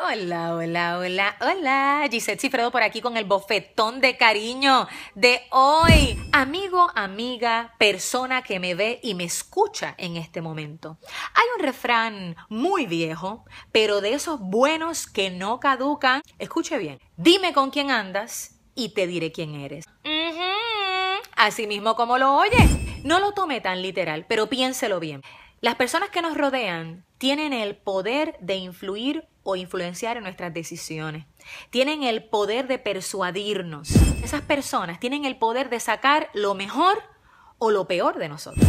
Hola, hola, hola, hola. Gisette Cifredo por aquí con el bofetón de cariño de hoy. Amigo, amiga, persona que me ve y me escucha en este momento. Hay un refrán muy viejo, pero de esos buenos que no caducan. Escuche bien. Dime con quién andas y te diré quién eres. Asimismo Así mismo como lo oyes. No lo tome tan literal, pero piénselo bien. Las personas que nos rodean tienen el poder de influir o influenciar en nuestras decisiones. Tienen el poder de persuadirnos. Esas personas tienen el poder de sacar lo mejor o lo peor de nosotros.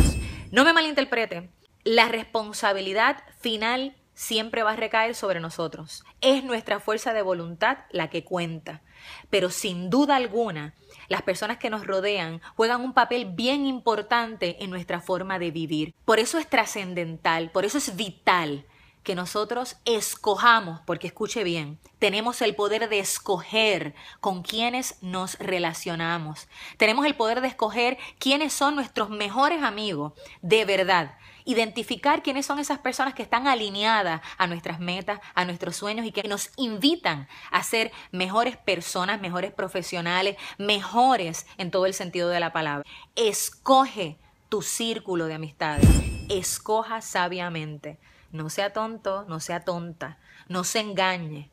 No me malinterpreten, la responsabilidad final siempre va a recaer sobre nosotros. Es nuestra fuerza de voluntad la que cuenta. Pero sin duda alguna, las personas que nos rodean juegan un papel bien importante en nuestra forma de vivir. Por eso es trascendental, por eso es vital que nosotros escojamos, porque escuche bien, tenemos el poder de escoger con quienes nos relacionamos. Tenemos el poder de escoger quiénes son nuestros mejores amigos, de verdad. Identificar quiénes son esas personas que están alineadas a nuestras metas, a nuestros sueños y que nos invitan a ser mejores personas, mejores profesionales, mejores en todo el sentido de la palabra. Escoge tu círculo de amistades. Escoja sabiamente. No sea tonto, no sea tonta, no se engañe.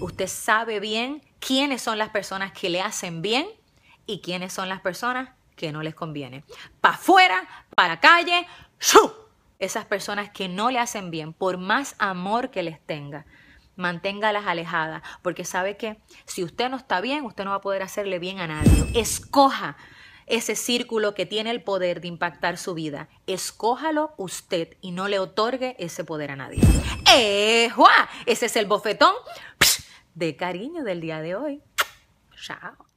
Usted sabe bien quiénes son las personas que le hacen bien y quiénes son las personas que no les conviene. Para afuera, para calle, ¡shu! Esas personas que no le hacen bien, por más amor que les tenga, manténgalas alejadas, porque sabe que si usted no está bien, usted no va a poder hacerle bien a nadie. Escoja ese círculo que tiene el poder de impactar su vida. Escójalo usted y no le otorgue ese poder a nadie. ¡Eh, Ese es el bofetón de cariño del día de hoy. Chao.